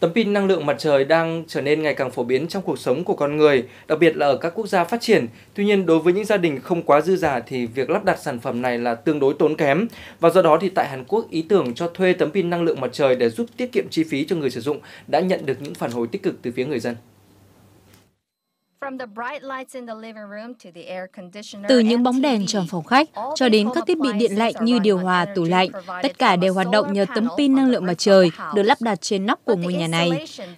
Tấm pin năng lượng mặt trời đang trở nên ngày càng phổ biến trong cuộc sống của con người, đặc biệt là ở các quốc gia phát triển. Tuy nhiên, đối với những gia đình không quá dư giả thì việc lắp đặt sản phẩm này là tương đối tốn kém. Và do đó thì tại Hàn Quốc, ý tưởng cho thuê tấm pin năng lượng mặt trời để giúp tiết kiệm chi phí cho người sử dụng đã nhận được những phản hồi tích cực từ phía người dân. Từ những bóng đèn trong phòng khách cho đến các thiết bị điện lạnh như điều hòa, tủ lạnh, tất cả đều hoạt động nhờ tấm pin năng lượng mặt trời được lắp đặt trên nóc của ngôi nhà này.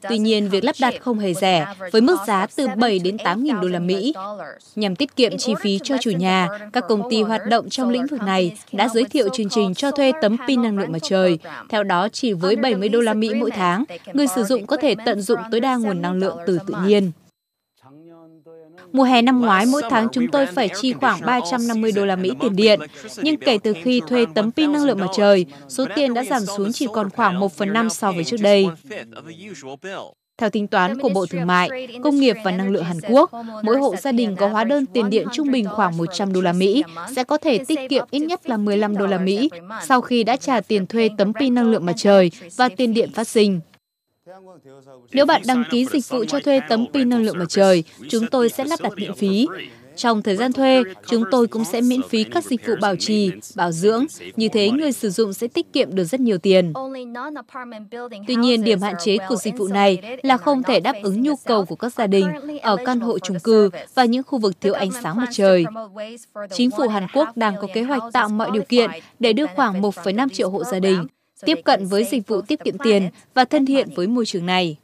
Tuy nhiên, việc lắp đặt không hề rẻ, với mức giá từ 7 đến 8 nghìn đô la Mỹ. Nhằm tiết kiệm chi phí cho chủ nhà, các công ty hoạt động trong lĩnh vực này đã giới thiệu chương trình cho thuê tấm pin năng lượng mặt trời. Theo đó, chỉ với 70 đô la Mỹ mỗi tháng, người sử dụng có thể tận dụng tối đa nguồn năng lượng từ tự nhiên. Mùa hè năm ngoái, mỗi tháng chúng tôi phải chi khoảng 350 đô la Mỹ tiền điện. Nhưng kể từ khi thuê tấm pin năng lượng mặt trời, số tiền đã giảm xuống chỉ còn khoảng 1 phần 5 so với trước đây. Theo tính toán của Bộ Thương mại, Công nghiệp và Năng lượng Hàn Quốc, mỗi hộ gia đình có hóa đơn tiền điện trung bình khoảng 100 đô la Mỹ sẽ có thể tiết kiệm ít nhất là 15 đô la Mỹ sau khi đã trả tiền thuê tấm pin năng lượng mặt trời và tiền điện phát sinh. Nếu bạn đăng ký dịch vụ cho thuê tấm pin năng lượng mặt trời, chúng tôi sẽ lắp đặt miễn phí. Trong thời gian thuê, chúng tôi cũng sẽ miễn phí các dịch vụ bảo trì, bảo dưỡng. Như thế, người sử dụng sẽ tiết kiệm được rất nhiều tiền. Tuy nhiên, điểm hạn chế của dịch vụ này là không thể đáp ứng nhu cầu của các gia đình ở căn hộ chung cư và những khu vực thiếu ánh sáng mặt trời. Chính phủ Hàn Quốc đang có kế hoạch tạo mọi điều kiện để đưa khoảng 1,5 triệu hộ gia đình tiếp cận với dịch vụ tiết kiệm tiền và thân thiện với môi trường này.